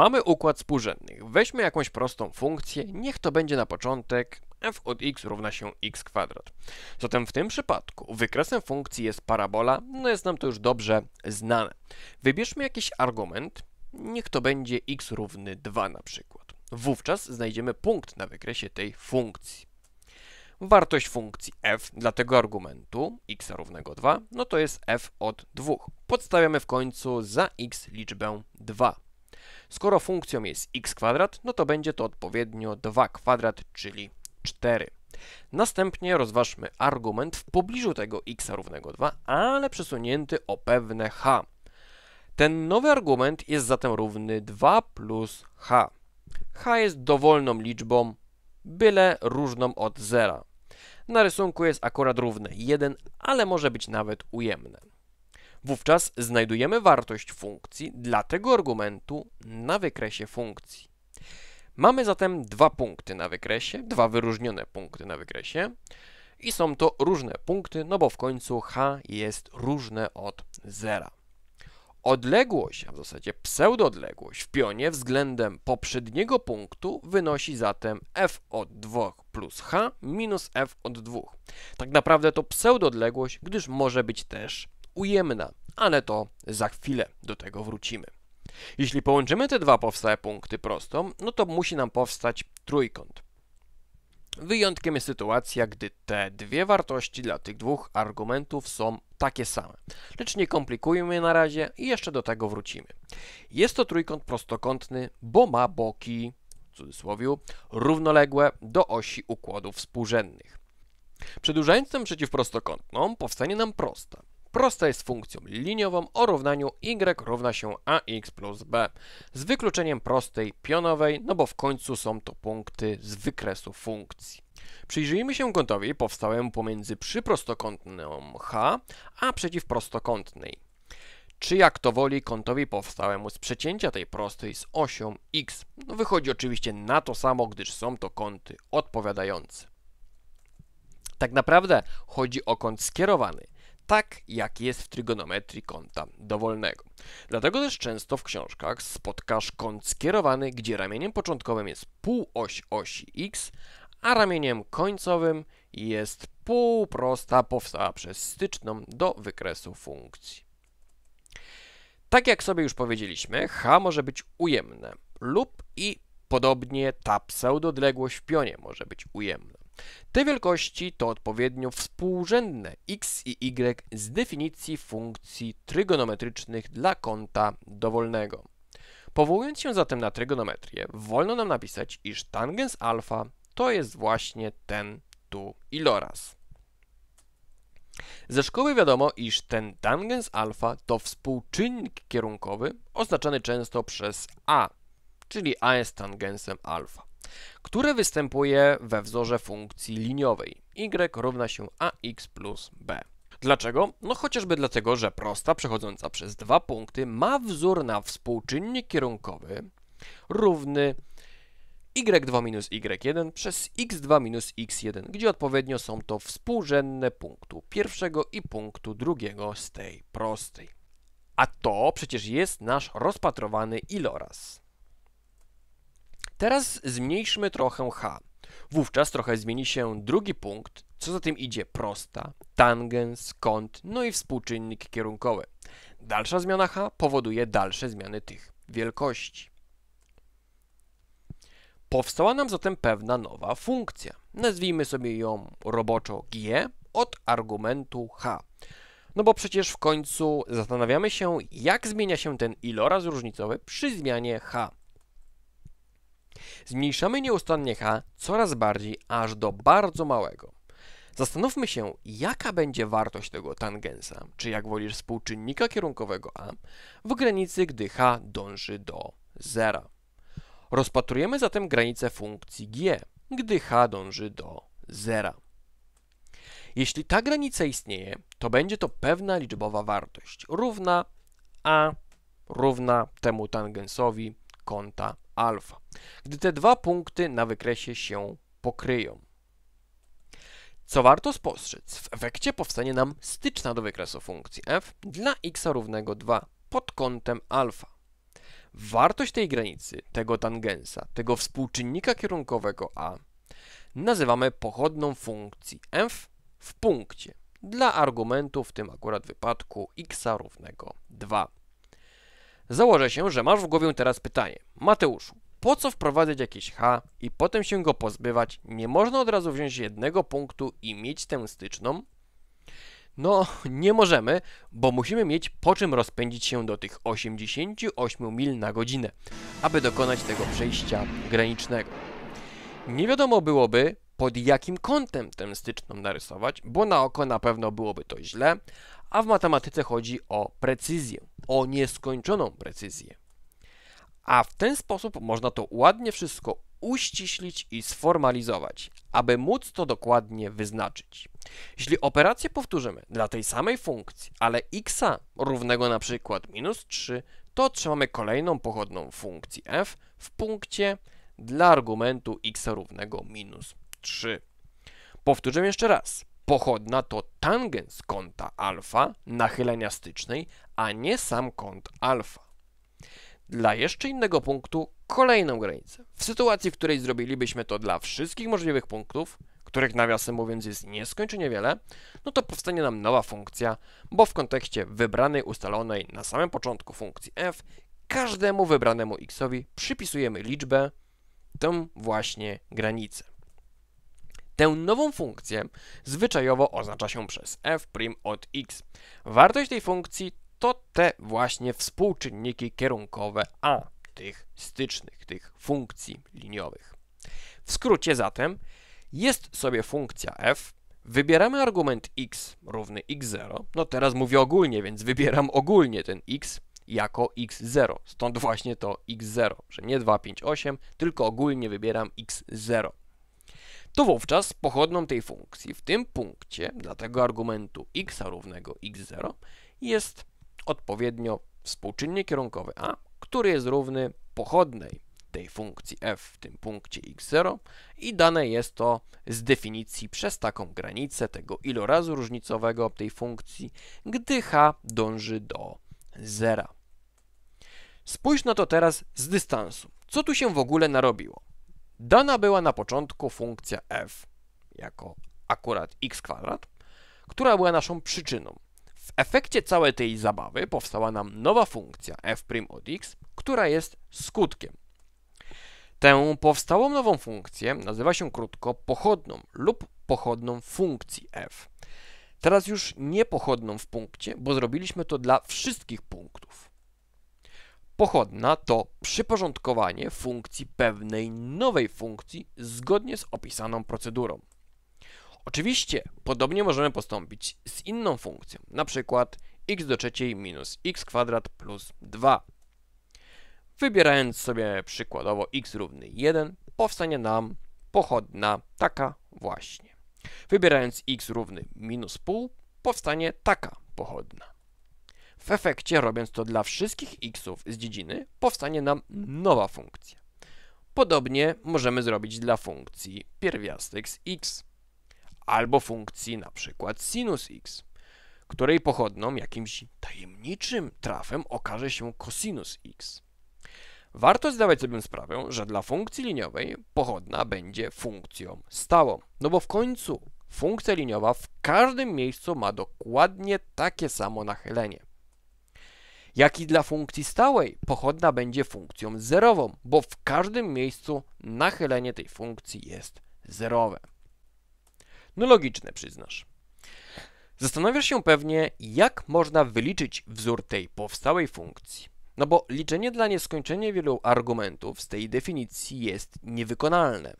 Mamy układ współrzędnych. Weźmy jakąś prostą funkcję, niech to będzie na początek f od x równa się x kwadrat. Zatem w tym przypadku wykresem funkcji jest parabola, no jest nam to już dobrze znane. Wybierzmy jakiś argument, niech to będzie x równy 2 na przykład. Wówczas znajdziemy punkt na wykresie tej funkcji. Wartość funkcji f dla tego argumentu x równego 2, no to jest f od 2. Podstawiamy w końcu za x liczbę 2. Skoro funkcją jest x kwadrat, no to będzie to odpowiednio 2 kwadrat, czyli 4. Następnie rozważmy argument w pobliżu tego x równego 2, ale przesunięty o pewne h. Ten nowy argument jest zatem równy 2 plus h. h jest dowolną liczbą, byle różną od zera. Na rysunku jest akurat równe 1, ale może być nawet ujemne. Wówczas znajdujemy wartość funkcji dla tego argumentu na wykresie funkcji. Mamy zatem dwa punkty na wykresie, dwa wyróżnione punkty na wykresie i są to różne punkty, no bo w końcu h jest różne od zera. Odległość, a w zasadzie pseudoodległość w pionie względem poprzedniego punktu wynosi zatem f od 2 plus h minus f od 2. Tak naprawdę to pseudoodległość, gdyż może być też ujemna, ale to za chwilę do tego wrócimy. Jeśli połączymy te dwa powstałe punkty prosto, no to musi nam powstać trójkąt. Wyjątkiem jest sytuacja, gdy te dwie wartości dla tych dwóch argumentów są takie same. Lecz nie komplikujmy je na razie i jeszcze do tego wrócimy. Jest to trójkąt prostokątny, bo ma boki, w cudzysłowie, równoległe do osi układów współrzędnych. Przedłużając tę przeciwprostokątną, powstanie nam prosta prosta jest funkcją liniową o równaniu y równa się ax plus b, z wykluczeniem prostej pionowej, no bo w końcu są to punkty z wykresu funkcji. Przyjrzyjmy się kątowi powstałemu pomiędzy przyprostokątną h a przeciwprostokątnej, czy jak to woli kątowi powstałemu z przecięcia tej prostej z osią x. No wychodzi oczywiście na to samo, gdyż są to kąty odpowiadające. Tak naprawdę chodzi o kąt skierowany – tak jak jest w trygonometrii kąta dowolnego. Dlatego też często w książkach spotkasz kąt skierowany, gdzie ramieniem początkowym jest półoś osi x, a ramieniem końcowym jest półprosta powstała przez styczną do wykresu funkcji. Tak jak sobie już powiedzieliśmy, h może być ujemne lub i podobnie ta pseudodległość w pionie może być ujemna. Te wielkości to odpowiednio współrzędne x i y z definicji funkcji trygonometrycznych dla kąta dowolnego. Powołując się zatem na trygonometrię, wolno nam napisać, iż tangens alfa to jest właśnie ten tu iloraz. Ze szkoły wiadomo, iż ten tangens alfa to współczynnik kierunkowy oznaczany często przez a, czyli a jest tangensem alfa które występuje we wzorze funkcji liniowej y równa się ax plus b. Dlaczego? No chociażby dlatego, że prosta przechodząca przez dwa punkty ma wzór na współczynnik kierunkowy równy y2 minus y1 przez x2 minus x1, gdzie odpowiednio są to współrzędne punktu pierwszego i punktu drugiego z tej prostej. A to przecież jest nasz rozpatrowany iloraz. Teraz zmniejszmy trochę h. Wówczas trochę zmieni się drugi punkt, co za tym idzie prosta, tangens, kąt, no i współczynnik kierunkowy. Dalsza zmiana h powoduje dalsze zmiany tych wielkości. Powstała nam zatem pewna nowa funkcja. Nazwijmy sobie ją roboczo g od argumentu h. No bo przecież w końcu zastanawiamy się, jak zmienia się ten iloraz różnicowy przy zmianie h zmniejszamy nieustannie h coraz bardziej aż do bardzo małego. Zastanówmy się, jaka będzie wartość tego tangensa, czy jak wolisz współczynnika kierunkowego a, w granicy, gdy h dąży do zera. Rozpatrujemy zatem granicę funkcji g, gdy h dąży do zera. Jeśli ta granica istnieje, to będzie to pewna liczbowa wartość równa a równa temu tangensowi kąta alfa, gdy te dwa punkty na wykresie się pokryją. Co warto spostrzec, w efekcie powstanie nam styczna do wykresu funkcji f dla x równego 2 pod kątem alfa. Wartość tej granicy, tego tangensa, tego współczynnika kierunkowego a nazywamy pochodną funkcji f w punkcie dla argumentu, w tym akurat wypadku x równego 2. Założę się, że masz w głowie teraz pytanie. Mateuszu, po co wprowadzać jakieś H i potem się go pozbywać? Nie można od razu wziąć jednego punktu i mieć tę styczną? No, nie możemy, bo musimy mieć po czym rozpędzić się do tych 88 mil na godzinę, aby dokonać tego przejścia granicznego. Nie wiadomo byłoby, pod jakim kątem tę styczną narysować, bo na oko na pewno byłoby to źle, a w matematyce chodzi o precyzję, o nieskończoną precyzję. A w ten sposób można to ładnie wszystko uściślić i sformalizować, aby móc to dokładnie wyznaczyć. Jeśli operację powtórzymy dla tej samej funkcji, ale x równego na przykład minus 3, to otrzymamy kolejną pochodną funkcji f w punkcie dla argumentu x równego minus 3. Powtórzę jeszcze raz pochodna to tangens kąta alfa nachylenia stycznej, a nie sam kąt alfa. Dla jeszcze innego punktu kolejną granicę. W sytuacji, w której zrobilibyśmy to dla wszystkich możliwych punktów, których nawiasem mówiąc jest nieskończenie wiele, no to powstanie nam nowa funkcja, bo w kontekście wybranej ustalonej na samym początku funkcji f, każdemu wybranemu xowi przypisujemy liczbę, tę właśnie granicę. Tę nową funkcję zwyczajowo oznacza się przez f' od x. Wartość tej funkcji to te właśnie współczynniki kierunkowe a tych stycznych, tych funkcji liniowych. W skrócie zatem jest sobie funkcja f, wybieramy argument x równy x0, no teraz mówię ogólnie, więc wybieram ogólnie ten x jako x0, stąd właśnie to x0, że nie 2, 5, 8, tylko ogólnie wybieram x0 to wówczas pochodną tej funkcji w tym punkcie dla tego argumentu x równego x0 jest odpowiednio współczynnik kierunkowy a, który jest równy pochodnej tej funkcji f w tym punkcie x0 i dane jest to z definicji przez taką granicę tego ilorazu różnicowego tej funkcji, gdy h dąży do zera. Spójrz na to teraz z dystansu. Co tu się w ogóle narobiło? Dana była na początku funkcja f jako akurat x kwadrat, która była naszą przyczyną. W efekcie całej tej zabawy powstała nam nowa funkcja f' od x, która jest skutkiem. Tę powstałą nową funkcję nazywa się krótko pochodną lub pochodną funkcji f. Teraz już nie pochodną w punkcie, bo zrobiliśmy to dla wszystkich punktów. Pochodna to przyporządkowanie funkcji pewnej nowej funkcji zgodnie z opisaną procedurą. Oczywiście podobnie możemy postąpić z inną funkcją, na przykład x do trzeciej minus x kwadrat plus 2. Wybierając sobie przykładowo x równy 1, powstanie nam pochodna taka właśnie. Wybierając x równy minus pół, powstanie taka pochodna. W efekcie, robiąc to dla wszystkich xów z dziedziny, powstanie nam nowa funkcja. Podobnie możemy zrobić dla funkcji pierwiastek z x, albo funkcji na przykład sinus x, której pochodną jakimś tajemniczym trafem okaże się cosinus x. Warto zdawać sobie sprawę, że dla funkcji liniowej pochodna będzie funkcją stałą, no bo w końcu funkcja liniowa w każdym miejscu ma dokładnie takie samo nachylenie jak i dla funkcji stałej pochodna będzie funkcją zerową, bo w każdym miejscu nachylenie tej funkcji jest zerowe. No logiczne przyznasz. Zastanawiasz się pewnie, jak można wyliczyć wzór tej powstałej funkcji. No bo liczenie dla nieskończenie wielu argumentów z tej definicji jest niewykonalne.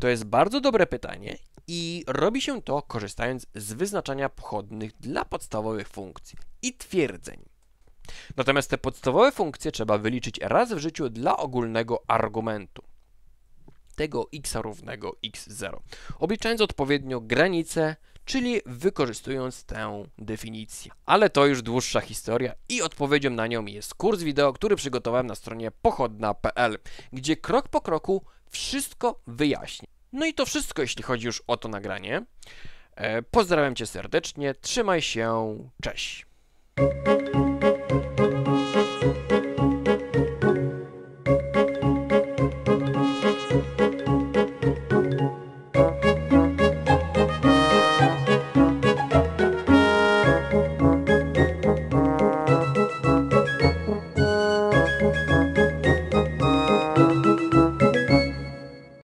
To jest bardzo dobre pytanie i robi się to korzystając z wyznaczania pochodnych dla podstawowych funkcji i twierdzeń. Natomiast te podstawowe funkcje trzeba wyliczyć raz w życiu dla ogólnego argumentu tego x równego x0, obliczając odpowiednio granicę, czyli wykorzystując tę definicję. Ale to już dłuższa historia i odpowiedzią na nią jest kurs wideo, który przygotowałem na stronie pochodna.pl, gdzie krok po kroku wszystko wyjaśnię. No i to wszystko, jeśli chodzi już o to nagranie. E, pozdrawiam Cię serdecznie, trzymaj się, cześć! Thank you.